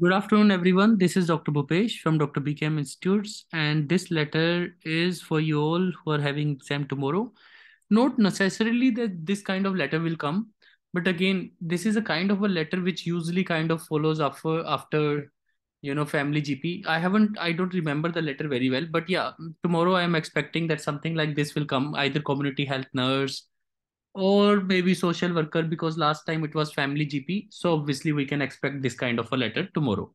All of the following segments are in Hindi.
Good afternoon, everyone. This is Dr. Bhupesh from Dr. BKM Institutes, and this letter is for you all who are having exam tomorrow. Not necessarily that this kind of letter will come, but again, this is a kind of a letter which usually kind of follows after after you know family GP. I haven't, I don't remember the letter very well, but yeah, tomorrow I am expecting that something like this will come, either community health nurse or maybe social worker because last time it was family gp so obviously we can expect this kind of a letter tomorrow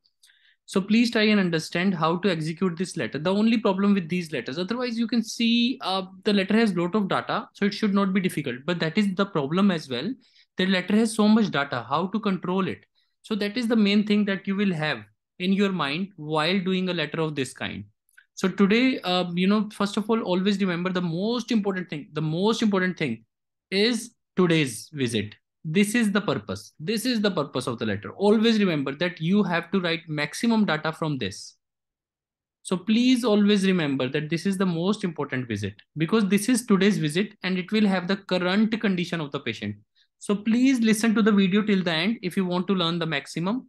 so please try and understand how to execute this letter the only problem with these letters otherwise you can see uh, the letter has lot of data so it should not be difficult but that is the problem as well the letter has so much data how to control it so that is the main thing that you will have in your mind while doing a letter of this kind so today uh, you know first of all always remember the most important thing the most important thing is today's visit. This is the purpose. This is the purpose of the letter. Always remember that you have to write maximum data from this. So please always remember that this is the most important visit because this is today's visit and it will have the current condition of the patient. So please listen to the video till the end if you want to learn the maximum.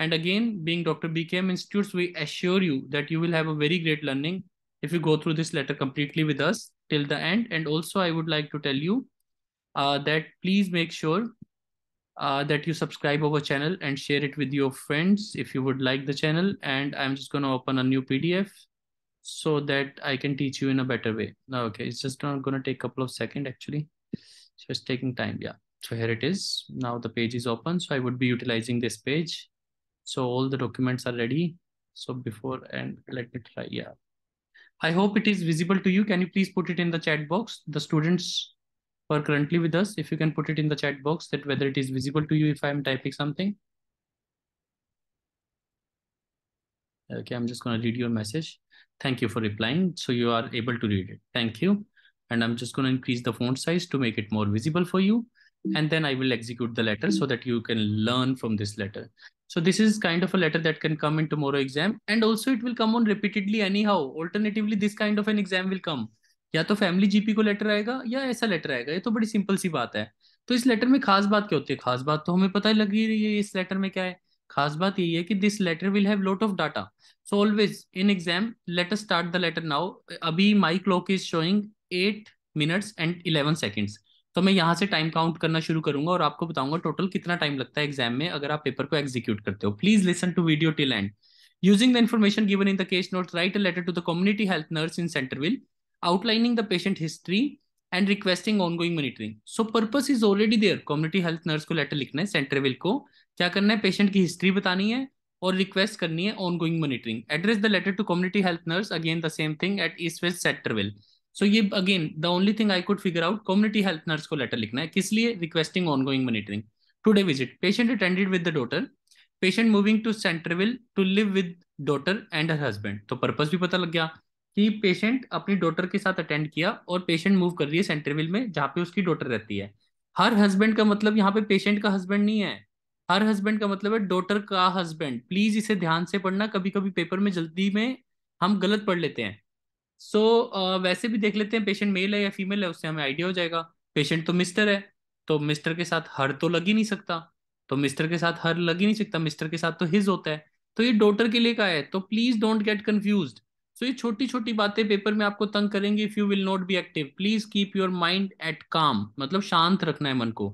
And again, being Dr. BKM Institutes, we assure you that you will have a very great learning if you go through this letter completely with us till the end. And also I would like to tell you uh, that please make sure uh, that you subscribe our channel and share it with your friends if you would like the channel. And I'm just going to open a new PDF so that I can teach you in a better way. Now, okay, it's just not going to take a couple of seconds actually. So it's taking time. Yeah. So here it is. Now the page is open. So I would be utilizing this page. So all the documents are ready. So before and let me try. Yeah. I hope it is visible to you. Can you please put it in the chat box? The students are currently with us, if you can put it in the chat box that whether it is visible to you if I'm typing something. Okay, I'm just going to read your message. Thank you for replying. So you are able to read it. Thank you. And I'm just going to increase the font size to make it more visible for you. And then I will execute the letter so that you can learn from this letter. So this is kind of a letter that can come in tomorrow exam. And also it will come on repeatedly anyhow. Alternatively, this kind of an exam will come. या तो फैमिली जीपी को लेटर आएगा या ऐसा लेटर आएगा ये तो बड़ी सिंपल सी बात है तो इस लेटर में खास बात क्या होती है खास बात तो हमें पता ही लगी रही है इस लेटर में क्या है खास बात यही है कि this letter will have lot of data so always in exam let us start the letter now अभी my clock is showing eight minutes and eleven seconds तो मैं यहाँ से टाइम काउंट करना शुरू करूंगा और आपको बताऊंगा टोटल कितना टाइम लगता है एग्जाम में अगर आप पेपर को एग्जीक्यूट करते हो please listen to video till end using the information given in the case note write a letter to the community health nurse in Centreville outlining the patient history and requesting ongoing monitoring. So purpose is already there. Community health nurse को लेटर लिखना है सेंटर विल को क्या करना है पेशेंट की हिस्ट्री बतानी है और रिक्वेस्ट करनी है ongoing monitoring address the letter to community health nurse again the same thing at east west Centreville so ये again the only thing I could figure out community health nurse को लेटर लिखना है किस लिए requesting ongoing monitoring today visit patient attended with the daughter patient moving to Centreville to live with daughter and her husband तो पर्पज भी पता लग गया कि पेशेंट अपनी डॉटर के साथ अटेंड किया और पेशेंट मूव कर रही है सेंटरविल में जहाँ पे उसकी डॉटर रहती है हर हस्बैंड का मतलब यहाँ पे पेशेंट का हस्बैंड नहीं है हर हस्बैंड का मतलब है डॉटर का हस्बैंड प्लीज इसे ध्यान से पढ़ना कभी कभी पेपर में जल्दी में हम गलत पढ़ लेते हैं सो so, uh, वैसे भी देख लेते हैं पेशेंट मेल है या फीमेल है उससे हमें आइडिया हो जाएगा पेशेंट तो मिस्टर है तो मिस्टर के साथ हर तो लग ही नहीं सकता तो मिस्टर के साथ हर लग ही नहीं सकता मिस्टर के साथ तो हिज होता है तो ये डॉटर के लिए का है तो please don't get confuse so ये छोटी छोटी बातें पेपर में आपको तंग करेंगी if you will not be active please keep your mind at calm मतलब शांत रखना है मन को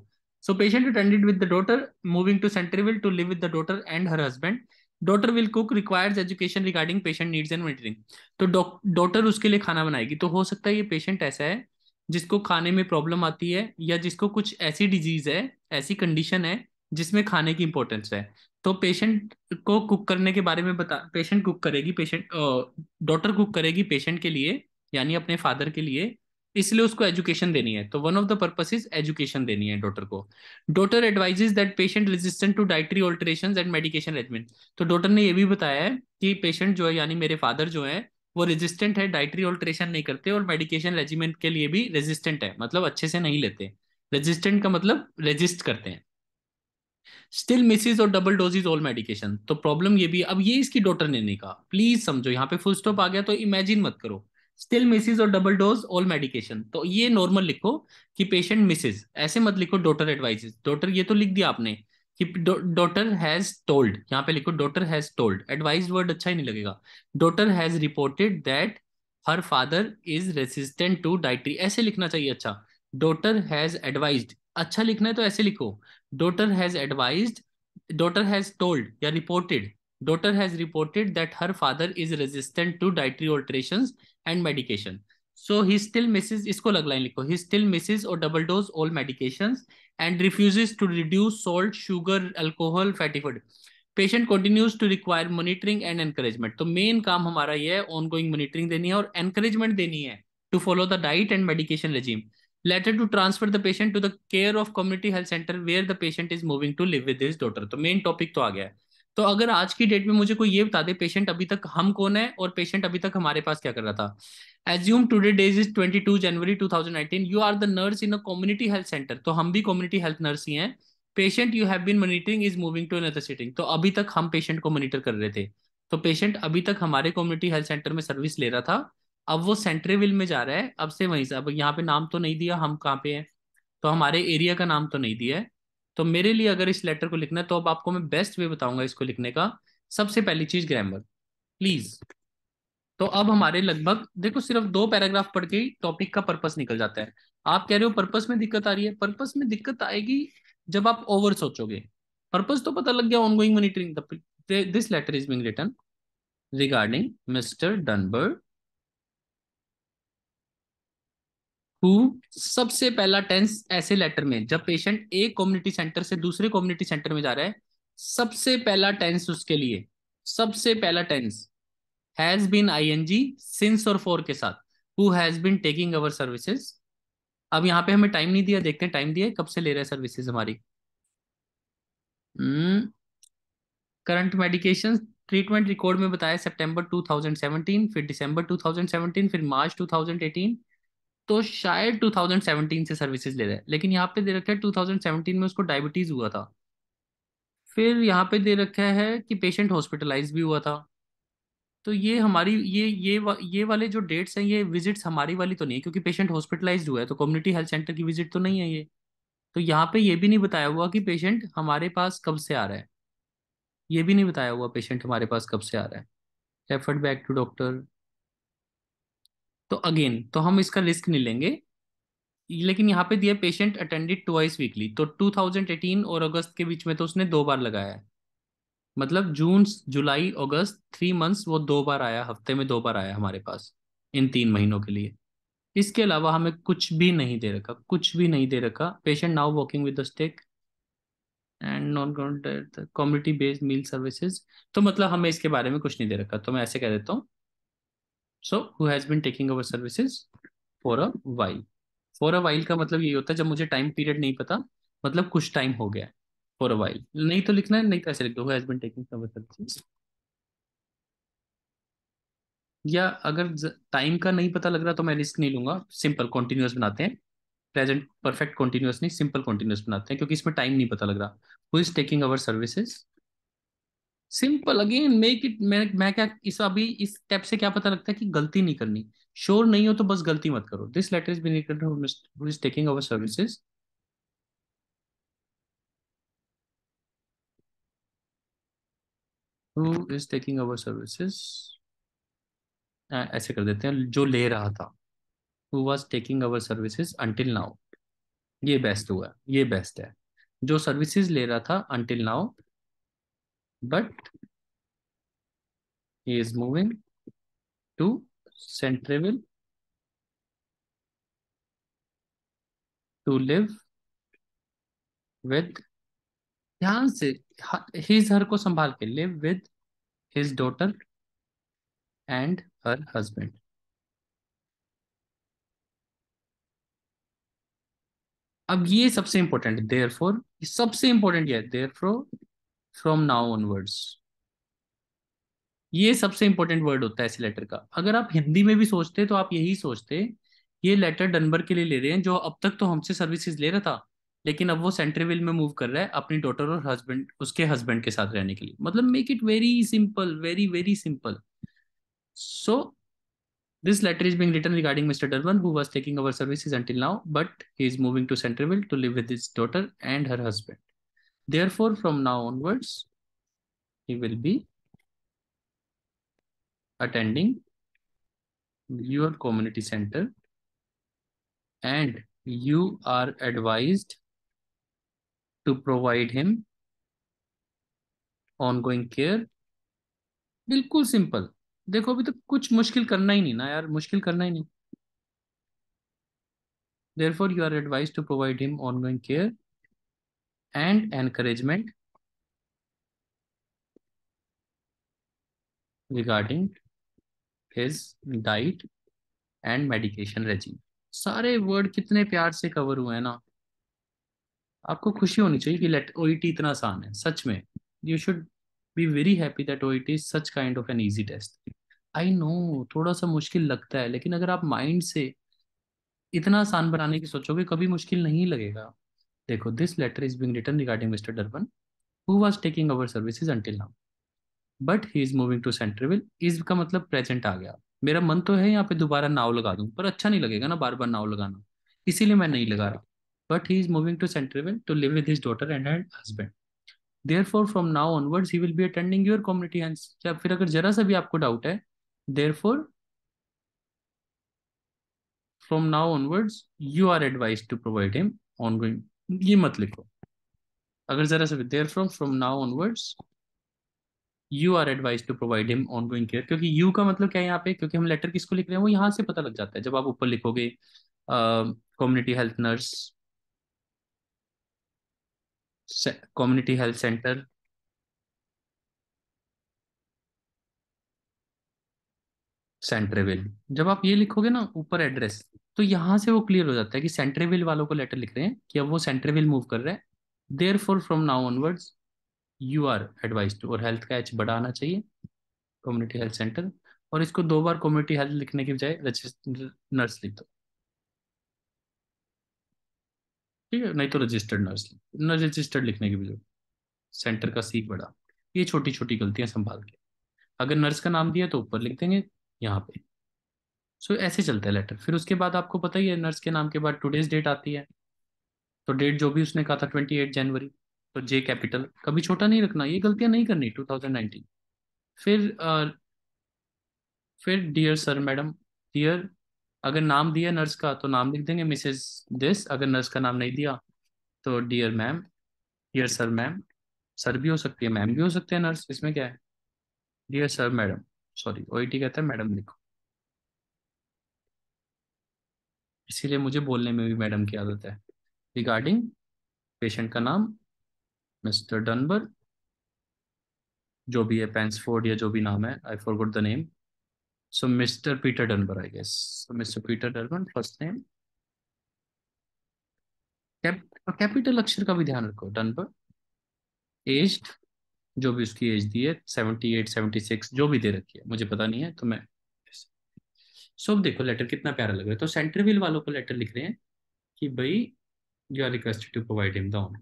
so patient attended with the daughter moving to Centreville to live with the daughter and her husband daughter will cook requires education regarding patient needs and monitoring तो डॉटर उसके लिए खाना बनाएगी तो हो सकता है ये पेशेंट ऐसा है जिसको खाने में प्रॉब्लम आती है या जिसको कुछ ऐसी डिजीज है ऐसी कंडीशन है जिसमें खाने की इंपॉर्टेंस है तो पेशेंट को कुक करने के बारे में बता पेशेंट कुक करेगी पेशेंट डॉटर कुक करेगी पेशेंट के लिए यानी अपने फादर के लिए इसलिए उसको एजुकेशन देनी है तो one of the purpose is education देनी है डॉटर को daughter advises that patient resistant to dietary alteration and medication regimen तो डॉटर ने यह भी बताया है कि पेशेंट जो है यानी मेरे फादर जो है वो रेजिस्टेंट है डाइटरी ऑल्टरेशन नहीं करते और मेडिकेशन रेजिमेंट के लिए भी रेजिस्टेंट है मतलब अच्छे से नहीं लेते रेजिस्टेंट का मतलब रेजिस्ट करते हैं still misses or double dose is all medication तो प्रॉब्लम ये भी अब ये इसकी डॉक्टर ने नहीं कहा प्लीज समझो यहाँ पे फुल स्टॉप आ गया तो इमेजिन मत करो still misses or double dose all medication तो ये नॉर्मल लिखो कि पेशेंट मिसेज ऐसे मत लिखो डॉक्टर एडवाइसेज डॉक्टर ये तो लिख दिया आपने कि डॉक्टर हैज टोल्ड यहाँ पे लिखो doctor has told advise word अच्छा ही नहीं लगेगा doctor has reported that her father is resistant to dietary ऐसे लिखना चाहिए अच्छा डॉक्टर हैज एडवाइज अच्छा लिखना है तो ऐसे लिखो daughter has advise daughter has told या reported daughter has reported that her father is resistant to dietary alteration and medication so he still misses इसको अलग लाइन लिखो he still misses or double dose all medication and refuse to reduce salt sugar alcohol fatty food patient continues to require monitoring and encouragement तो मेन काम हमारा ये है ऑन गोइंग मोनिटरिंग देनी है और एनकरेजमेंट देनी है to follow the diet and medication regime letter to transfer the patient to the care of community health centre where the patient is moving to live with his daughter तो मेन टॉपिक तो आ गया तो अगर आज की डेट में मुझे कोई ये बता दे पेशेंट अभी तक हम कौन है और पेशेंट अभी तक हमारे पास क्या कर रहा था assume today days is twenty two January two thousand nineteen you are the nurse in a community health centre तो हम भी कम्युनिटी हेल्थ नर्स ही हैं patient you have been monitoring is moving to another setting तो अभी तक हम पेशेंट को मॉनिटर कर रहे थे तो पेशेंट अभी तक हमारे कम्युनिटी हेल्थ सेंटर में सर्विस ले रहा था अब वो सेंट्रेविल में जा रहा है अब से वहीं से अब यहाँ पे नाम तो नहीं दिया हम कहाँ पे हैं तो हमारे एरिया का नाम तो नहीं दिया है तो मेरे लिए अगर इस लेटर को लिखना है तो अब आपको मैं बेस्ट वे बताऊंगा इसको लिखने का सबसे पहली चीज ग्रामर प्लीज तो अब हमारे लगभग देखो सिर्फ दो पैराग्राफ पढ़ के ही टॉपिक का पर्पस निकल जाता है आप कह रहे हो पर्पस में दिक्कत आ रही है पर्पस में दिक्कत आएगी जब आप ओवर सोचोगे पर्पस तो पता लग गया ongoing monitoring this letter is being return regarding Mister Dunberg who सबसे पहला टेंस ऐसे लेटर में जब पेशेंट एक कम्युनिटी सेंटर से दूसरे कम्युनिटी सेंटर में जा रहा है सबसे पहला टेंस उसके लिए सबसे पहला tense has been I N G since और फोर के साथ who has been taking our services अब यहां पे हमें टाइम नहीं दिया देखते हैं टाइम दिया कब से ले रहे हैं सर्विसेज हमारी करंट मेडिकेशन ट्रीटमेंट रिकॉर्ड में बताया सितंबर 2017 फिर दिसंबर 2017 फिर मार्च 2018 तो शायद 2017 से सर्विसेज ले रहा है लेकिन यहाँ पे दे रखा है 2017 में उसको डायबिटीज हुआ था फिर यहाँ पे दे रखा है कि पेशेंट हॉस्पिटलाइज भी हुआ था तो ये हमारी ये ये वा, ये वाले जो डेट्स हैं ये विजिट्स हमारी वाली तो नहीं है क्योंकि पेशेंट हॉस्पिटलाइज हुआ है तो कम्युनिटी हेल्थ सेंटर की विजिट तो नहीं है ये तो यहाँ पे ये भी नहीं बताया हुआ कि पेशेंट हमारे पास कब से आ रहा है ये भी नहीं बताया हुआ पेशेंट हमारे पास कब से आ रहा है रेफर्ड बैक टू डॉक्टर तो अगेन तो हम इसका रिस्क नहीं लेंगे लेकिन यहाँ पे दिया पेशेंट अटेंडेड ट्वाइस वीकली तो 2018 और अगस्त के बीच में तो उसने दो बार लगाया है मतलब जून जुलाई अगस्त थ्री मंथ्स वो दो बार आया हफ्ते में दो बार आया हमारे पास इन तीन महीनों के लिए इसके अलावा हमें कुछ भी नहीं दे रखा कुछ भी नहीं दे रखा patient now walking with the stick and non community based meal services तो मतलब हमें इसके बारे में कुछ नहीं दे रखा तो मैं ऐसे कह देता हूँ so who has been taking our services for a while for a while का मतलब ये होता है जब मुझे टाइम पीरियड नहीं पता मतलब कुछ टाइम हो गया फॉर अ वाइल नहीं तो लिखना है नहीं तो ऐसे लिख दो has been taking our services या अगर टाइम का नहीं पता लग रहा तो मैं रिस्क नहीं लूंगा सिंपल कॉन्टिन्यूस बनाते हैं प्रेजेंट परफेक्ट कॉन्टिन्यूस नहीं सिंपल कॉन्टिन्यूस बनाते हैं क्योंकि इसमें टाइम नहीं पता लग रहा who is taking our services simple again make it मैं मैं क्या इस अभी इस स्टेप से क्या पता लगता है कि गलती नहीं करनी श्योर नहीं हो तो बस गलती मत करो this letter is been who is taking our services Who is taking our services? ऐसे कर देते हैं जो ले रहा था who was taking our services until now? ये बेस्ट हुआ ये बेस्ट है जो सर्विसेज ले रहा था until now but he is moving to Centreville to live with dhyan se his her ko sambhal ke live with his daughter and her husband अब ये सबसे इंपॉर्टेंट देयर फोर सबसे इंपॉर्टेंट ये therefore from now onwards ये सबसे इंपॉर्टेंट वर्ड होता है इस लेटर का अगर आप हिंदी में भी सोचते तो आप यही सोचते ये लेटर डनबर के लिए ले रहे हैं जो अब तक तो हमसे सर्विसेज ले रहा था लेकिन अब वो सेंट्रीविल में मूव कर रहा है अपनी डॉटर और हस्बैंड उसके हस्बैंड के साथ रहने के लिए मतलब make it very simple very very simple so this letter is being return regarding Mister Durban who was taking our service until now but he is moving to Centreville to live with his daughter and her husband Therefore, from now onwards, he will be attending your community center and you are advised to provide him ongoing care बिल्कुल सिंपल देखो अभी तो कुछ मुश्किल करना ही नहीं ना यार मुश्किल करना ही नहीं therefore you are advised to provide him ongoing care and encouragement regarding his diet and medication regime. सारे वर्ड कितने प्यार से कवर हुए हैं ना आपको खुशी होनी चाहिए कि लेट ओईटी e इतना आसान है सच में you should be very happy that OET is such kind of an easy test I know थोड़ा सा मुश्किल लगता है लेकिन अगर आप माइंड से इतना आसान बनाने की सोचोगे कभी मुश्किल नहीं लगेगा देखो this letter is being return regarding Mister Durban who was taking our services until now but he is moving to Centreville is का मतलब प्रेजेंट आ गया मेरा मन तो है यहाँ पे दोबारा नाव लगा दूँ पर अच्छा नहीं लगेगा ना बार बार नाव लगाना इसीलिए मैं नहीं लगा रहा but he is moving to Centreville to live with his daughter and her husband there for from now onwards he will be attending your community या फिर अगर जरा सा भी आपको डाउट है there therefore now onwards you are advise to provide him on going ये मत लिखो अगर जरा सा there from from now onwards you are advise to provide him on going care क्योंकि यू का मतलब क्या है यहाँ पे क्योंकि हम लेटर किसको लिख रहे हैं वो यहाँ से पता लग जाता है जब आप ऊपर लिखोगे community health nurse community health centre Centreville जब आप ये लिखोगे ना ऊपर एड्रेस तो यहाँ से वो क्लियर हो जाता है कि सेंट्रेविल वालों को लेटर लिख रहे हैं कि अब वो सेंट्रेविल मूव कर रहे हैं therefore from now onwards you are advise और हेल्थ का एच बड़ा आना चाहिए कम्युनिटी हेल्थ सेंटर और इसको दो बार कम्युनिटी हेल्थ लिखने के बजाय नर्स लिख दो ठीक है नहीं तो रजिस्टर्ड नर्स नर्स रजिस्टर्ड लिखने की जरूरत सेंटर का सीख बड़ा ये छोटी छोटी गलतियां संभाल के अगर नर्स का नाम दिया तो ऊपर लिख देंगे यहाँ पे सो so, ऐसे चलता है लेटर फिर उसके बाद आपको पता ही है नर्स के नाम के बाद टूडेज डेट आती है तो डेट जो भी उसने कहा था ट्वेंटी एट जनवरी तो जे कैपिटल कभी छोटा नहीं रखना ये गलतियाँ नहीं करनी टू थाउजेंड नाइनटीन फिर आ, फिर डियर सर मैडम डियर अगर नाम दिया नर्स का तो नाम लिख देंगे मिसेज दिस अगर नर्स का नाम नहीं दिया तो dear ma'am dear sir ma'am sir भी हो सकती है मैम भी हो सकते हैं नर्स इसमें क्या है dear sir madam sorry OET कहते हैं मैडम लिखो इसीलिए मुझे बोलने में भी मैडम की आदत है रिगार्डिंग पेशेंट का नाम मिस्टर डनबर जो भी है पेंसफोर्ड या जो भी नाम है I forgot the name so Mister Peter Dunbar I guess so Mister Peter Dunbar first name capital अक्षर का भी ध्यान रखो डनबर एज्ड जो भी उसकी एज दी है सेवेंटी एट सेवेंटी सिक्स जो भी दे रखी है मुझे पता नहीं है तो मैं सो देखो लेटर कितना प्यारा लग रहा है तो सेंट्रविल वालों को लेटर लिख रहे हैं कि भाई you are requested to provide him the on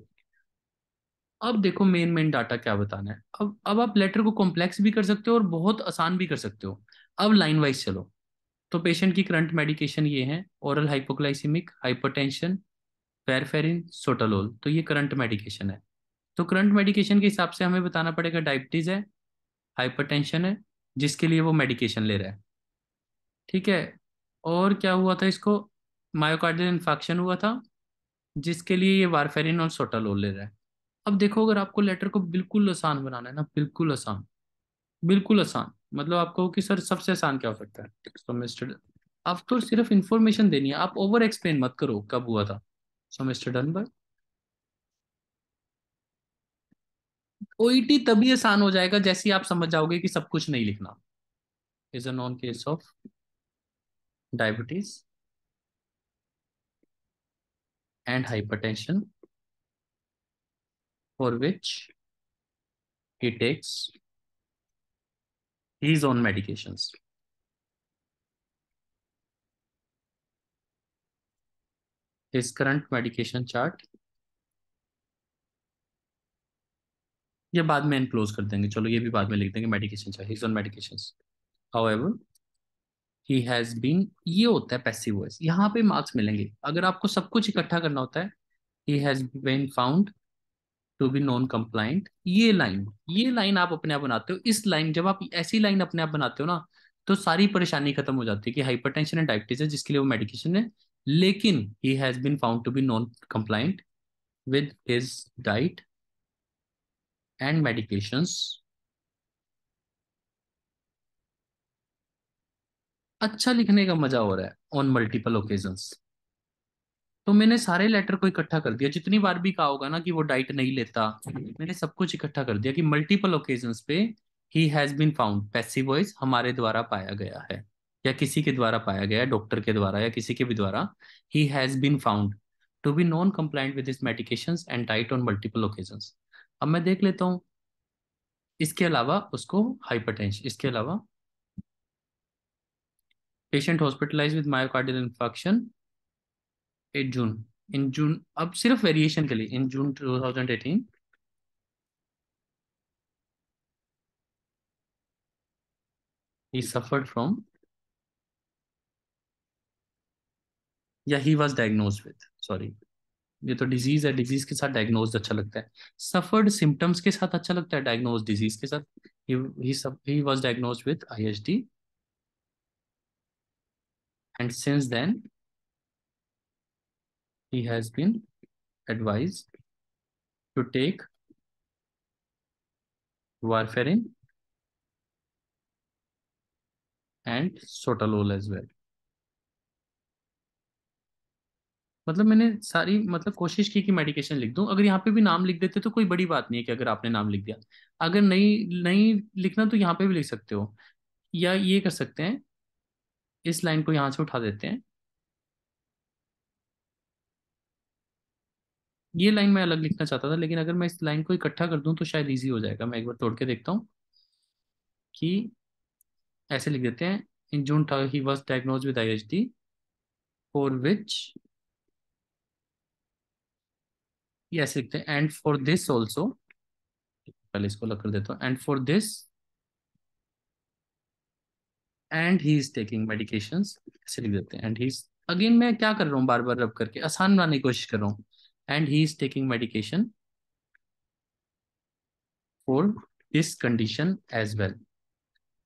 अब देखो मेन मेन डाटा क्या बताना है अब अब आप लेटर को कॉम्प्लेक्स भी कर सकते हो और बहुत आसान भी कर सकते हो अब लाइन वाइज चलो तो पेशेंट की करंट मेडिकेशन ये है oral hypoglycaemic hypertension warfarin sotalol तो ये करंट मेडिकेशन है तो करंट मेडिकेशन के हिसाब से हमें बताना पड़ेगा डायबिटीज है हाइपरटेंशन है जिसके लिए वो मेडिकेशन ले रहा है ठीक है और क्या हुआ था इसको मायोकार्डियल इन्फेक्शन हुआ था जिसके लिए ये वारफेरिन और सोटालोल ले रहा है अब देखो अगर आपको लेटर को बिल्कुल आसान बनाना है ना बिल्कुल आसान बिल्कुल आसान मतलब आपको कि सर सबसे आसान क्या हो सकता है सेमेस्टर तो आपको तो सिर्फ इन्फॉर्मेशन देनी है आप ओवर एक्सप्लेन मत करो कब हुआ था semester done by OET e तभी आसान हो जाएगा जैसे आप समझ जाओगे कि सब कुछ नहीं लिखना is a known case of diabetes and hypertension for which he takes his on medication His current medication chart ये बाद में इनक्लोज कर देंगे चलो ये भी बाद में लिख देंगे मेडिकेशन चाहिए on medication however he has been ये होता है पैसिव वॉइस यहाँ पे मार्क्स मिलेंगे अगर आपको सब कुछ इकट्ठा करना होता है he has been found to be non compliant ये लाइन ये लाइन आप अपने आप बनाते हो इस लाइन जब आप ऐसी लाइन अपने आप बनाते हो ना तो सारी परेशानी खत्म हो जाती है कि हाइपर टेंशन एंड डायबिटीज है जिसके लिए वो मेडिकेशन है लेकिन he has been found to be non compliant with his diet and medications. अच्छा लिखने का मजा हो रहा है ऑन मल्टीपल ओकेजन्स तो मैंने सारे लेटर को इकट्ठा कर दिया जितनी बार भी कहा होगा ना कि वो डाइट नहीं लेता मैंने सब कुछ इकट्ठा कर दिया कि मल्टीपल ओकेजन्स पे he has been found passive voice हमारे द्वारा पाया गया है या किसी के द्वारा पाया गया डॉक्टर के द्वारा या किसी के भी द्वारा he has been found to be non compliant with his medications and diet on multiple occasions अब मैं देख लेता हूं इसके अलावा उसको हाइपरटेंशन इसके अलावा patient hospitalise with myocardial infection at June in June अब सिर्फ वेरिएशन के लिए इन जून 2018 he suffered from yeah he was diagnosed with sorry ये तो डिजीज है डिजीज के साथ डायग्नोज अच्छा लगता है सफर्ड सिम्टम्स के साथ अच्छा लगता है डायग्नोज डिजीज के साथ he was diagnose with I H D and since then he has been advise to take warfarin and sotalol as well मतलब मैंने सारी मतलब कोशिश की कि मेडिकेशन लिख दूं अगर यहाँ पे भी नाम लिख देते तो कोई बड़ी बात नहीं है कि अगर आपने नाम लिख दिया अगर नहीं नहीं लिखना तो यहाँ पे भी लिख सकते हो या ये कर सकते हैं इस लाइन को यहाँ से उठा देते हैं ये लाइन मैं अलग लिखना चाहता था लेकिन अगर मैं इस लाइन को इकट्ठा कर दूं तो शायद इजी हो जाएगा मैं एक बार तोड़ के देखता हूँ कि ऐसे लिख देते हैं in June he was diagnose with I H D for which ऐसे लिखते हैं एंड फॉर दिस ऑल्सो पहले इसको अलग कर देता हूँ and for this and he is taking medication ऐसे लिख देते हैं एंड ही अगेन मैं क्या कर रहा हूँ बार बार रब करके आसान बनाने की कोशिश कर रहा हूँ and he is taking medication for this condition as well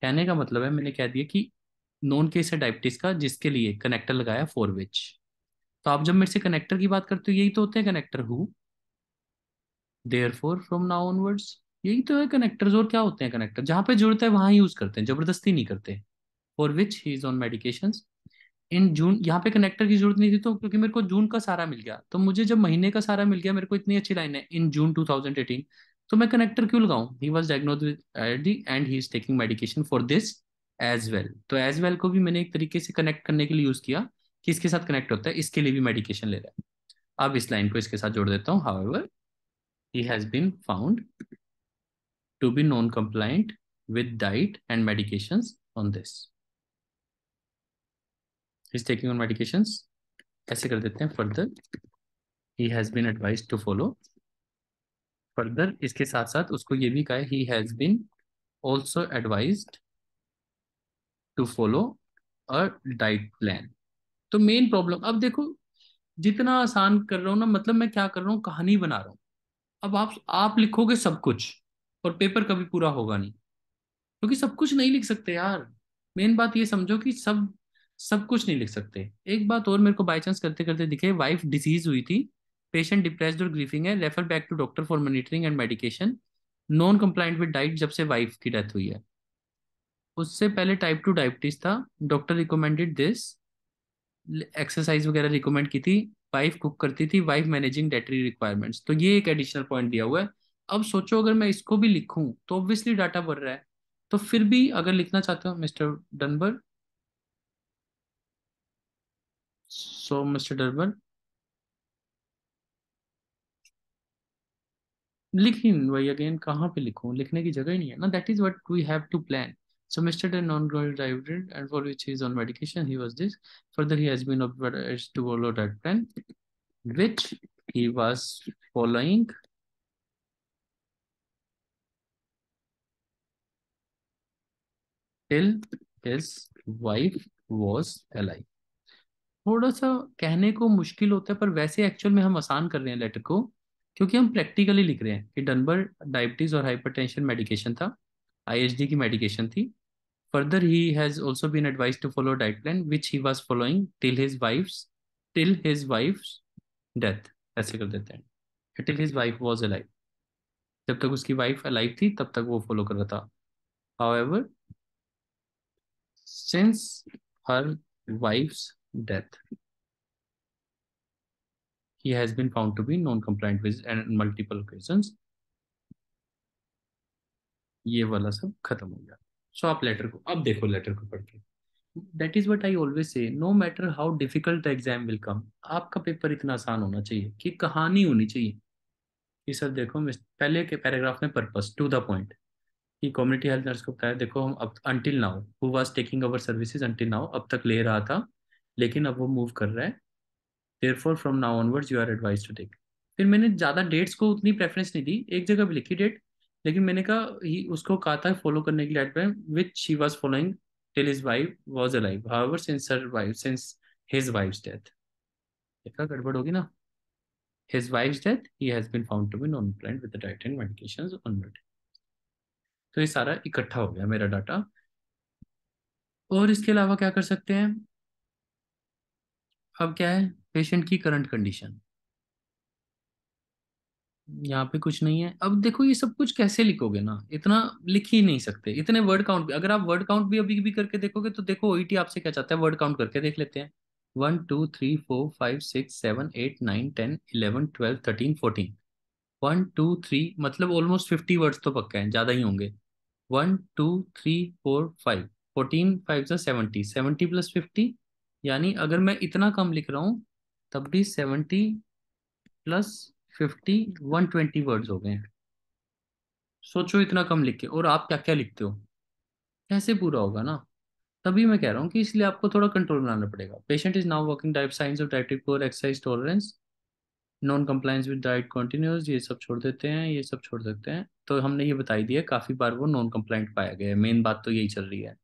कहने का मतलब है मैंने कह दिया कि नॉन केस है डायबिटीज का जिसके लिए कनेक्टर लगाया फॉर विच तो आप जब मेरे से कनेक्टर की बात करते हो यही तो होते हैं connector who therefore from now onwards यही तो है कनेक्टर्स और क्या होते हैं कनेक्टर जहाँ पे जुड़ते हैं वहाँ यूज करते हैं जबरदस्ती नहीं करते for which he is on medication in June यहाँ पे कनेक्टर की जरूरत नहीं थी तो क्योंकि मेरे को जून का सारा मिल गया तो मुझे जब महीने का सारा मिल गया मेरे को इतनी अच्छी लाइन है in June two thousand eighteen तो मैं कनेक्टर क्यों लगाऊ he was diagnose with and he is taking medication for this as well तो एज वेल को भी मैंने एक तरीके से कनेक्ट करने के लिए यूज किया कि इसके साथ कनेक्ट होता है इसके लिए भी मेडिकेशन ले रहा है अब इस लाइन को इसके साथ जोड़ देता हूँ however he has been found to be non-compliant with diet and medications on this. He's taking on medications. ऐसे कर देते हैं further. He has been advised to follow. Further इसके साथ साथ उसको ये भी कहा he has been also advised to follow a diet plan. तो मेन प्रॉब्लम अब देखो जितना आसान कर रहा हूं ना मतलब मैं क्या कर रहा हूँ कहानी बना रहा हूँ अब आप आप लिखोगे सब कुछ और पेपर कभी पूरा होगा नहीं क्योंकि तो सब कुछ नहीं लिख सकते यार मेन बात ये समझो कि सब सब कुछ नहीं लिख सकते एक बात और मेरे को बाई चांस करते करते दिखे वाइफ डिजीज हुई थी पेशेंट डिप्रेस्ड और ग्रीफिंग है refer back to doctor for monitoring and medication non compliant with diet जब से वाइफ की डेथ हुई है उससे पहले टाइप टू डायबिटीज था डॉक्टर रिकमेंडेड दिस एक्सरसाइज वगैरह रिकमेंड की थी वाइफ कुक करती थी वाइफ मैनेजिंग डेटरी रिक्वायरमेंट्स तो ये एक एडिशनल पॉइंट दिया हुआ है अब सोचो अगर मैं इसको भी लिखूं तो ऑब्वियसली डाटा बढ़ रहा है तो फिर भी अगर लिखना चाहते हो mister Dunbar so mister Dunbar लिखिन वही अगेन कहाँ पे लिखूं लिखने की जगह ही नहीं है ना that is what we have to plan submitted a non-goal dividend and for which he is on medication. He was this. Further, he has been obliged to follow that plan, which he was following. Till his wife was alive. थोड़ा सा कहने को मुश्किल होता है पर वैसे एक्चुअल में हम आसान कर रहे हैं लेटर को क्योंकि हम प्रैक्टिकली लिख रहे हैं कि डनबर डायबिटीज और हाइपरटेंशन मेडिकेशन था आईएचडी की मेडिकेशन थी further he has also been advise to follow diet plan which he was following till his wife's till his wife's death ऐसे कर देते हैं till his wife was alive जब तक उसकी वाइफ अलाइव थी तब तक वो फॉलो कर रहा था however since her wife death he has been found to be non compliant with multiple occasions ये वाला सब खत्म हो गया सो so, आप लेटर को अब देखो लेटर को पढ़ के that is what I always say no matter how difficult the exam will come आपका पेपर इतना आसान होना चाहिए कि कहानी होनी चाहिए ये सब देखो पहले के पैराग्राफ में पर्पज टू द पॉइंट कि कम्युनिटी हेल्थ नर्स को बताया देखो हम अब until now who was taking our services until now अब तक ले रहा था लेकिन अब वो मूव कर रहा है there for from now onwards you are advise to take फिर मैंने ज़्यादा डेट्स को उतनी प्रेफरेंस नहीं दी एक जगह भी लिखी डेट लेकिन मैंने कहा उसको कहा था फॉलो करने के लिए at time which she was following till his wife was a life however since her wife since his wife death देखा गड़बड़ होगी ना his wife's death he has been found to be non compliant with the diet and medications on blood तो ये सारा इकट्ठा हो गया मेरा डाटा और इसके अलावा क्या कर सकते हैं अब क्या है पेशेंट की करंट कंडीशन यहाँ पे कुछ नहीं है अब देखो ये सब कुछ कैसे लिखोगे ना इतना लिख ही नहीं सकते इतने वर्ड काउंट अगर आप वर्ड काउंट भी अभी भी करके देखोगे तो देखो ओईटी e आपसे क्या चाहता है वर्ड काउंट करके देख लेते हैं one two three four five six seven eight nine ten eleven twelve thirteen fourteen one two three मतलब ऑलमोस्ट फिफ्टी वर्ड्स तो पक्का हैं ज़्यादा ही होंगे one two three four five fourteen five से सेवेंटी सेवेंटी प्लस फिफ्टी यानी अगर मैं इतना कम लिख रहा हूँ तब भी seventy plus fifty one twenty words हो गए हैं सोचो इतना कम लिख के और आप क्या क्या लिखते हो कैसे पूरा होगा ना तभी मैं कह रहा हूँ कि इसलिए आपको थोड़ा कंट्रोल बनाना पड़ेगा patient is now working diet signs of diabetic core exercise tolerance non compliance with diet continues ये सब छोड़ देते हैं ये सब छोड़ देते हैं तो हमने ये बताई दिया काफ़ी बार वो नॉन कम्प्लाइंट पाया गया है मेन बात तो यही चल रही है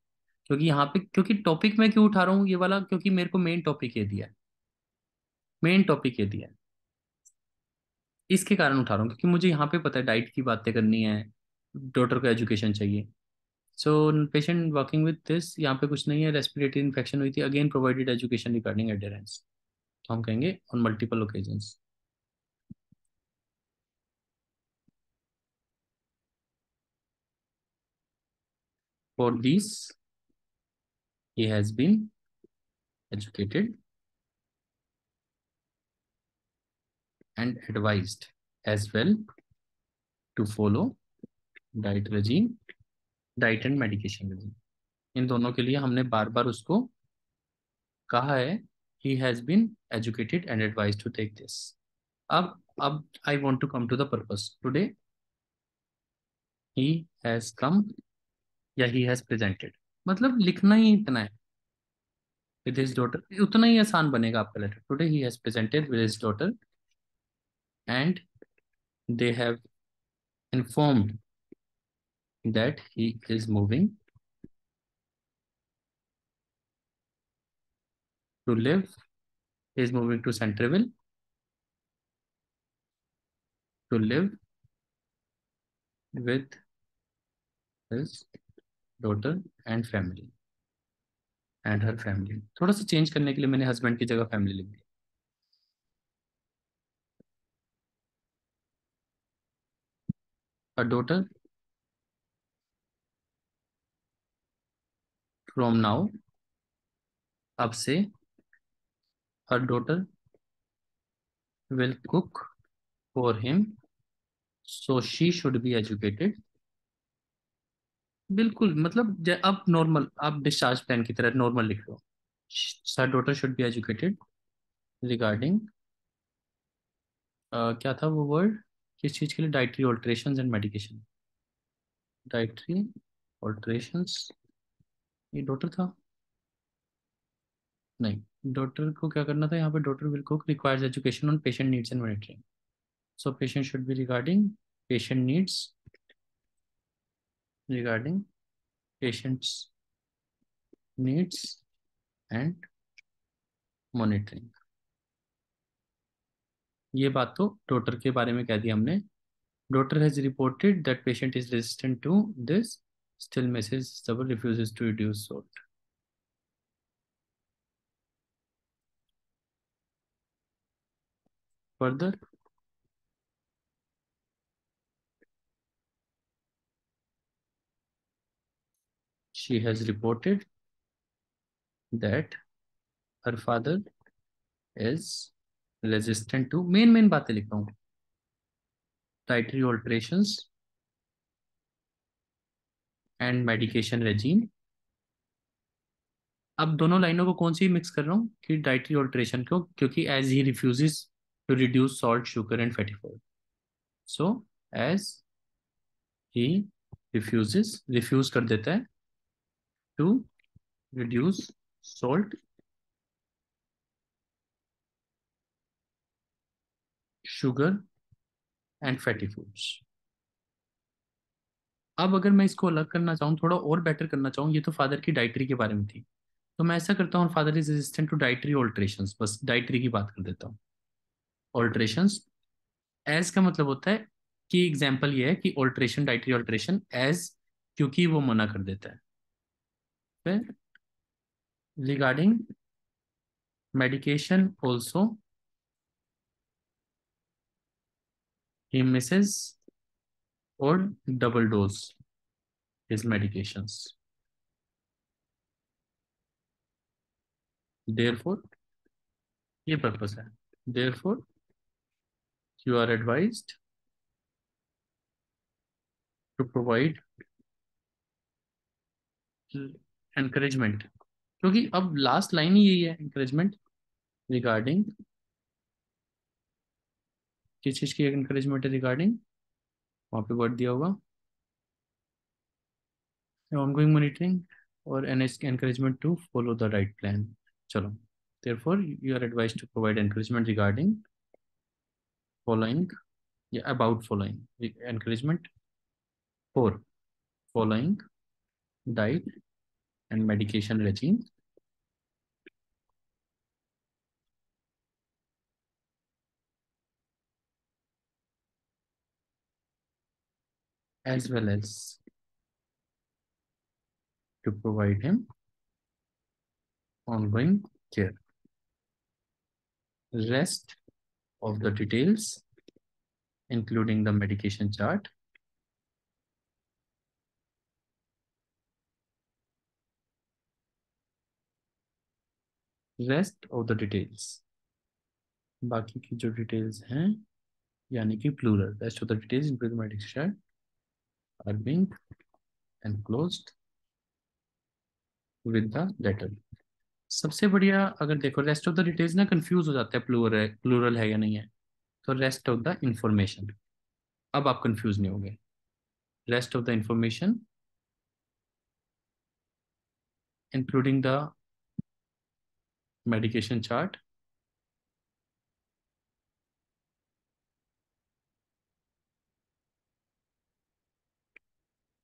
क्योंकि यहाँ पे क्योंकि टॉपिक मैं क्यों उठा रहा हूँ ये वाला क्योंकि मेरे को मेन टॉपिक ये दिया है मेन टॉपिक ये दिया है इसके कारण उठा रहा हूँ क्योंकि मुझे यहाँ पे पता है डाइट की बातें करनी है डॉक्टर को एजुकेशन चाहिए so patient working with this यहाँ पे कुछ नहीं है रेस्पिरेटरी इन्फेक्शन हुई थी again provided education regarding adherence तो हम कहेंगे on multiple occasions for this he has been educated and advised as well to follow diet regime, diet and medication regime. इन दोनों के लिए हमने बार बार उसको कहा है he has been educated and advised to take this. अब अब I want to come to the purpose today. He has come या he has presented. मतलब लिखना ही इतना है with his daughter उतना ही आसान बनेगा आपका letter today he has presented with his daughter and they have informed that he is moving to live, is moving to Centerville to live with his daughter and family and her family. थोड़ा सा चेंज करने के लिए मैंने हस्बैंड की जगह फैमिली लिख दी her daughter from now ab se her daughter will cook for him so she should be educated बिल्कुल मतलब अब नॉर्मल आप डिस्चार्ज प्लान की तरह नॉर्मल लिख लो sir daughter should be educated regarding क्या था वो वर्ड किस चीज़ के लिए dietary alteration and medication dietary alteration ये डॉक्टर था नहीं डॉक्टर को क्या करना था यहाँ पे डॉक्टर विलकुक requires education on patient needs and monitoring so patient should be regarding patient needs regarding patient needs and monitoring ये बात तो डॉक्टर के बारे में कह दिया हमने doctor has reported that patient is resistant to this still message stubble refuses to reduce salt further she has reported that her father is resistant to main main बातें लिख रहा हूँ dietary alteration and medication regime अब दोनों लाइनों को कौन सी मिक्स कर रहा हूँ कि डाइटरी ऑल्ट्रेशन क्यों क्योंकि as he refuses to reduce salt sugar and fatty so as he refuses refuse कर देता है to reduce salt sugar and fatty foods अब अगर मैं इसको अलग करना चाहूँ थोड़ा और बेटर करना चाहूँ ये तो फादर की डाइटरी के बारे में थी तो मैं ऐसा करता हूँ father is resistant to dietary alteration बस डाइटरी की बात कर देता हूँ ऑल्ट्रेशन एज का मतलब होता है कि एग्जाम्पल ये है कि ऑल्ट्रेशन डाइटरी ऑल्ट्रेशन एज क्योंकि वो मना कर देता है regarding medication also he misses or double dose his medications. Therefore, purpose Therefore, you are advised to provide encouragement. Because अब last line is encouragement regarding किस चीज की इंकरेजमेंट है रिगार्डिंग वहां पे वर्ड दिया होगा ऑनगोइंग मॉनिटरिंग और encouragement to follow the right plan चलो there for you are advise to provide encouragement regarding following about following encouragement for following diet and medication regime as well as to provide him ongoing care. Rest of the details, including the medication chart, Rest of the details. बाकी की जो details हैं यानी कि plural rest of details details include medical are being enclosed with the letter सबसे बढ़िया अगर देखो रेस्ट ऑफ द डिटेल्स ना कंफ्यूज हो जाता है प्लूरल है प्लूरल है या नहीं है तो रेस्ट ऑफ द इंफॉर्मेशन अब आप कंफ्यूज नहीं होंगे rest of the information including the medication chart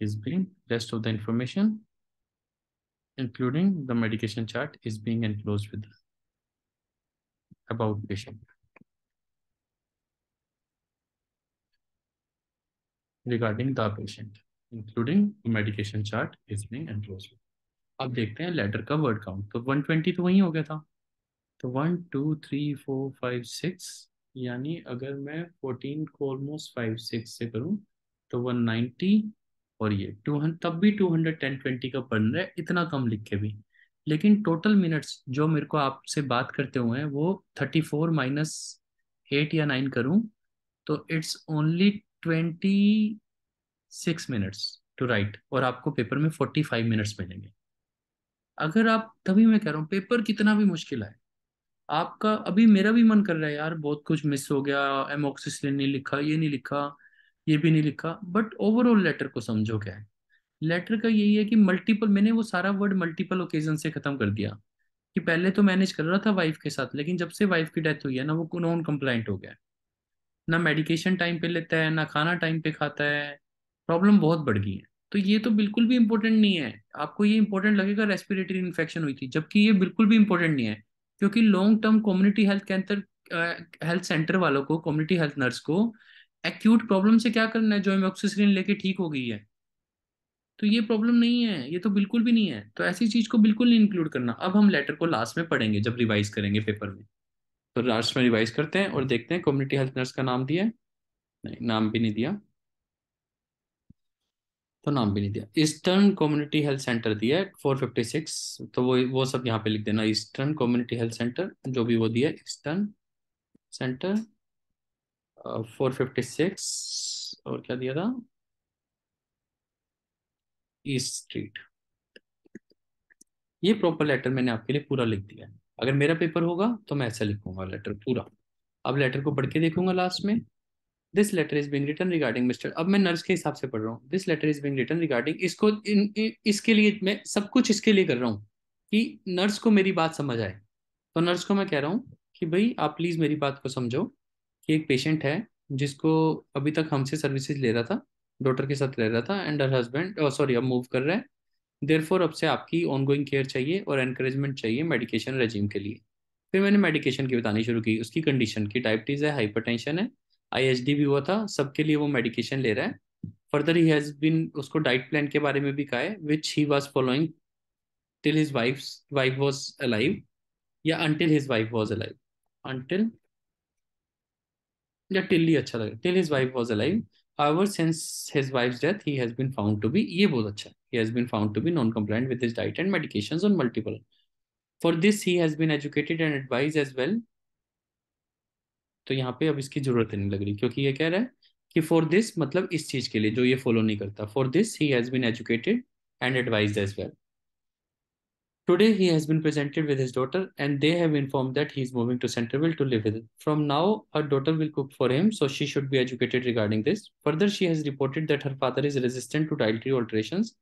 is being rest of the information including the medication chart is being enclosed with about patient regarding the patient including the medication chart is being enclosed with अब देखते हैं लेटर का वर्ड काउंट तो 120 तो वही हो गया था तो one two three four five six यानी अगर मैं 14 को ऑलमोस्ट फाइव सिक्स से करूं तो 190 और ये टू तब भी टू हंड्रेड टेन ट्वेंटी का पढ़ रहे इतना कम लिख के भी लेकिन टोटल मिनट्स जो मेरे को आपसे बात करते हुए हैं वो थर्टी फोर माइनस एट या नाइन करूं तो it's only twenty six minutes to write और आपको पेपर में फोर्टी फाइव मिनट्स मिलेंगे अगर आप तभी मैं कह रहा हूँ पेपर कितना भी मुश्किल है आपका अभी मेरा भी मन कर रहा है यार बहुत कुछ मिस हो गया एमोक्सिस नहीं लिखा ये नहीं लिखा ये भी नहीं लिखा बट ओवरऑल लेटर को समझो क्या है लेटर का यही है कि मल्टीपल मैंने वो सारा वर्ड मल्टीपल ओकेजन से खत्म कर दिया कि पहले तो मैनेज कर रहा था वाइफ के साथ लेकिन जब से वाइफ की डेथ हुई है ना वो नॉन कंप्लाइंट हो गया ना मेडिकेशन टाइम पे लेता है ना खाना टाइम पे खाता है प्रॉब्लम बहुत बढ़ गई है तो ये तो बिल्कुल भी इम्पोर्टेंट नहीं है आपको ये इंपॉर्टेंट लगेगा रेस्पिरेटरी इन्फेक्शन हुई थी जबकि ये बिल्कुल भी इम्पोर्टेंट नहीं है क्योंकि long term community health cancer health centre वालों को कम्युनिटी हेल्थ नर्स को एक्यूट प्रॉब्लम से क्या करना है जो एमोक्सिसिलिन लेके ठीक हो गई है तो ये प्रॉब्लम नहीं है ये तो बिल्कुल भी नहीं है तो ऐसी चीज को बिल्कुल नहीं इंक्लूड करना अब हम लेटर को लास्ट में पढ़ेंगे जब रिवाइज करेंगे पेपर में तो लास्ट में रिवाइज करते हैं और देखते हैं कम्युनिटी हेल्थ नर्स का नाम दिया नहीं नाम भी नहीं दिया तो नाम भी नहीं दिया ईस्टर्न कम्युनिटी हेल्थ सेंटर दिया है फोर फिफ्टी सिक्स तो वो वो सब यहाँ पे लिख देना ईस्टर्न कम्युनिटी हेल्थ सेंटर जो भी वो दिया eastern centre four fifty six और क्या दिया था ईस्ट स्ट्रीट ये प्रॉपर लेटर मैंने आपके लिए पूरा लिख दिया है अगर मेरा पेपर होगा तो मैं ऐसा लिखूंगा लेटर पूरा अब लेटर को पढ़ के देखूंगा लास्ट में this letter is being return regarding mister अब मैं नर्स के हिसाब से पढ़ रहा हूँ this letter is being return regarding इसको इन, इ, इसके लिए मैं सब कुछ इसके लिए कर रहा हूँ कि नर्स को मेरी बात समझ आए तो नर्स को मैं कह रहा हूँ कि भाई आप प्लीज मेरी बात को समझो कि एक पेशेंट है जिसको अभी तक हमसे सर्विसेज ले रहा था डॉक्टर के साथ रह रहा था एंड हर हस्बैंड सॉरी अब मूव कर रहे हैं देर फोर अब से आपकी ऑन गोइंग केयर चाहिए और एनकरेजमेंट चाहिए मेडिकेशन रेजिम के लिए फिर मैंने मेडिकेशन की बतानी शुरू की उसकी कंडीशन की डायबिटीज़ है हाइपर है आई भी हुआ था सबके लिए वो मेडिकेशन ले रहा है फर्दर ही हैज़ बिन उसको डाइट प्लान के बारे में भी कहा है which he was following till his wife wife was alive या until his wife was alive until या टिल्ली अच्छा लगा till his wife was alive However, since his wife's death, he has been found to be ये बहुत अच्छा he has been found to be non-compliant with his diet and medications on multiple. For this, he has been educated and advised as well. तो यहाँ पे अब इसकी जरूरत नहीं लग रही क्योंकि ये कह रहा है कि for this मतलब इस चीज के लिए जो ये follow नहीं करता For this, he has been educated and advised as well. Today, he has been presented with his daughter, and they have informed that he is moving to Centerville to live with. From now, her daughter will cook for him, so she should be educated regarding this. Further, she has reported that her father is resistant to dietary alterations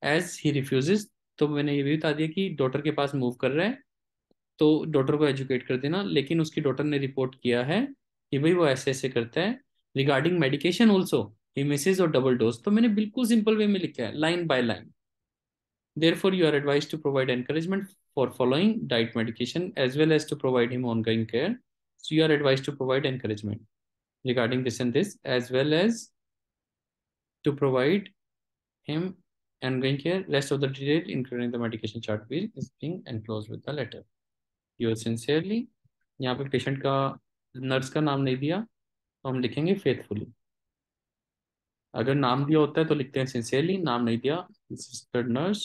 as he refuses. तो मैंने ये भी बता दिया कि डॉटर के पास मूव कर रहा है तो डॉटर को एजुकेट कर देना लेकिन उसकी डॉटर ने रिपोर्ट किया है कि भाई वो ऐसे ऐसे करता है regarding medication also he misses or double dose तो मैंने बिल्कुल सिंपल वे में लिखा है line by line Therefore, you are advised to provide encouragement for following diet medication as well as to provide him ongoing care. So you are advised to provide encouragement regarding this and this as well as to provide him ongoing care. Rest of the detail, including the medication chart will is being enclosed with the letter. Yours sincerely. यहाँ पे पेशेंट का नर्स का नाम नहीं दिया तो हम लिखेंगे फेथफुली अगर नाम दिया होता है तो लिखते हैं सिंसियरली नाम नहीं दिया नर्स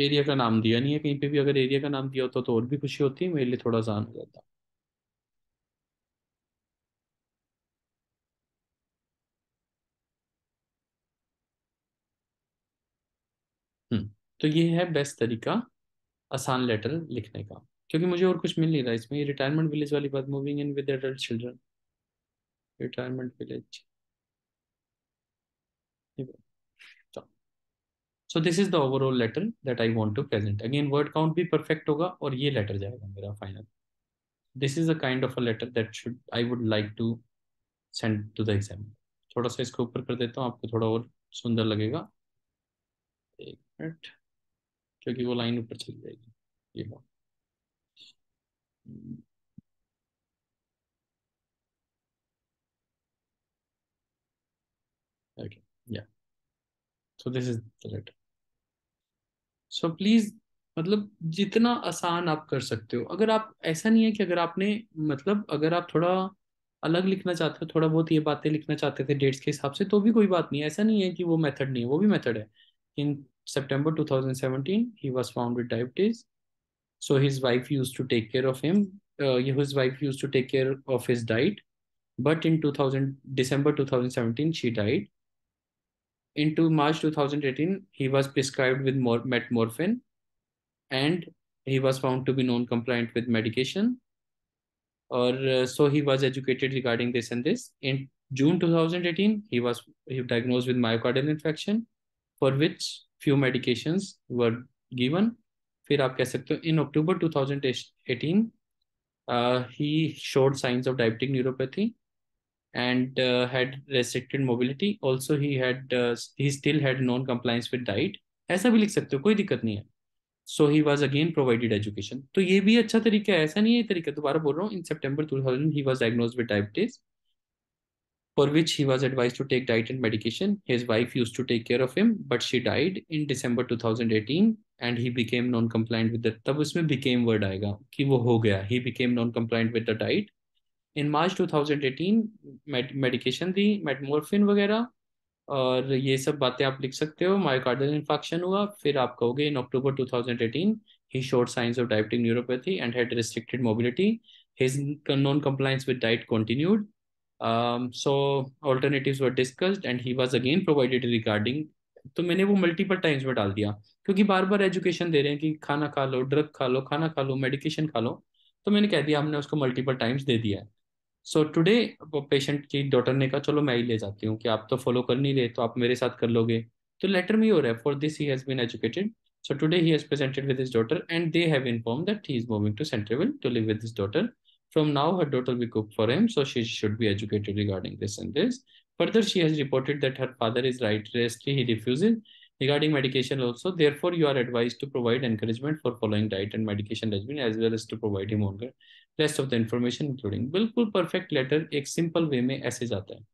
एरिया का नाम दिया नहीं है कहीं पे भी अगर एरिया का नाम दिया होता तो और भी खुशी होती है मेरे लिए थोड़ा आसान हो जाता हम्म तो ये है बेस्ट तरीका आसान लेटर लिखने का क्योंकि मुझे और कुछ मिल नहीं रहा इसमें रिटायरमेंट विलेज वाली बात moving in with adult children retirement village so this is the overall letter that I want to present again word count भी परफेक्ट होगा और ये लेटर जाएगा मेरा final this is a kind of a letter that should I would like to send to the exam थोड़ा सा इसको ऊपर कर देता हूँ आपको थोड़ा और सुंदर लगेगा एक मिनट क्योंकि वो लाइन ऊपर चली जाएगी ये बात okay yeah so this is the letter so please मतलब जितना आसान आप कर सकते हो अगर आप ऐसा नहीं है कि अगर आपने मतलब अगर आप थोड़ा अलग लिखना चाहते हो थोड़ा बहुत ये बातें लिखना चाहते थे डेट्स के हिसाब से तो भी कोई बात नहीं ऐसा नहीं है कि वो मेथड नहीं है वो भी मेथड है in September 2017 he was found so his wife use to take care of him his wife uh, his wife used to take care of his diet but in 2000 december 2017 she died into March 2018, he was prescribed with more metmorphine and he was found to be non-compliant with medication. Or uh, so he was educated regarding this and this. In June 2018, he was he diagnosed with myocardial infection, for which few medications were given. फिर आप कह सकते हो इन October 2018 uh, he showed signs of diabetic neuropathy. and uh, had restricted mobility also he had uh, he still had non compliance with diet ऐसा भी लिख सकते हो कोई दिक्कत नहीं है so he was again provided education तो ये भी अच्छा तरीका है ऐसा नहीं है तरीका दोबारा बोल रहा हूँ in September two thousand he was diagnose with diabetes for which he was advised to take diet and medication. His wife used to take care of him, but she died in December 2018 and he became non-compliant with the तब उसमें became word आएगा कि वो हो गया he became non-compliant with the diet in March 2018 medication दी मेटमोरफिन वगैरह और ये सब बातें आप लिख सकते हो मायोकार्डियल इन्फेक्शन हुआ फिर आप कहोगे in October 2018 he showed signs of diabetic neuropathy and had restricted mobility his non compliance with diet continued so alternative were discussed and he was again provided regarding तो मैंने वो मल्टीपल टाइम्स में डाल दिया क्योंकि बार बार एजुकेशन दे रहे हैं कि खाना खा लो ड्रग खा लो खाना खा लो मेडिकेशन खा लो तो मैंने कह दिया हमने उसको मल्टीपल टाइम्स दे दिया है So today, वो पेशेंट की डॉटर ने कहा चलो मैं ही ले जाती हूँ to आप तो फॉलो कर नहीं रहे तो आप मेरे साथ कर लोगे तो लेटर में ही हो रहा है for So today he has presented with his daughter and they have informed that he is moving to Centerville to live with his daughter. From now, her daughter will cook for him, so she should be educated regarding this and this. Further, she has reported that her father is right resty, he refuses. Regarding medication also, therefore you are advised to provide encouragement for following diet and medication regimen as well as to provide him rest of the information including बिल्कुल परफेक्ट लेटर एक सिंपल वे में ऐसे जाता है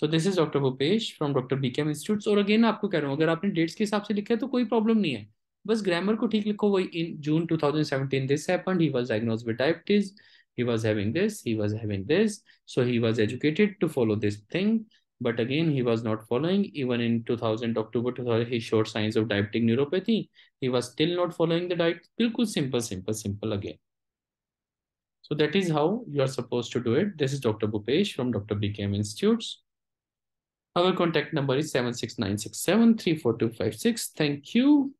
so this is doctor Bhupesh from doctor B KEM institute और अगेन आपको कह रहा हूँ अगर आपने डेट्स के हिसाब से लिखा है तो कोई प्रॉब्लम नहीं है बस ग्रामर को ठीक लिखो वही in June 2017 this happened he was diagnosed with diabetes he was having this he was having this so he was educated to follow this thing but again he was not following even in 2000 october 2000 he showed signs of diabetic neuropathy he was still not following the diet bilkul simple simple simple again So that is how you are supposed to do it. This is Dr. Bupesh from Dr. BKM Institutes. Our contact number is 7696734256. Thank you.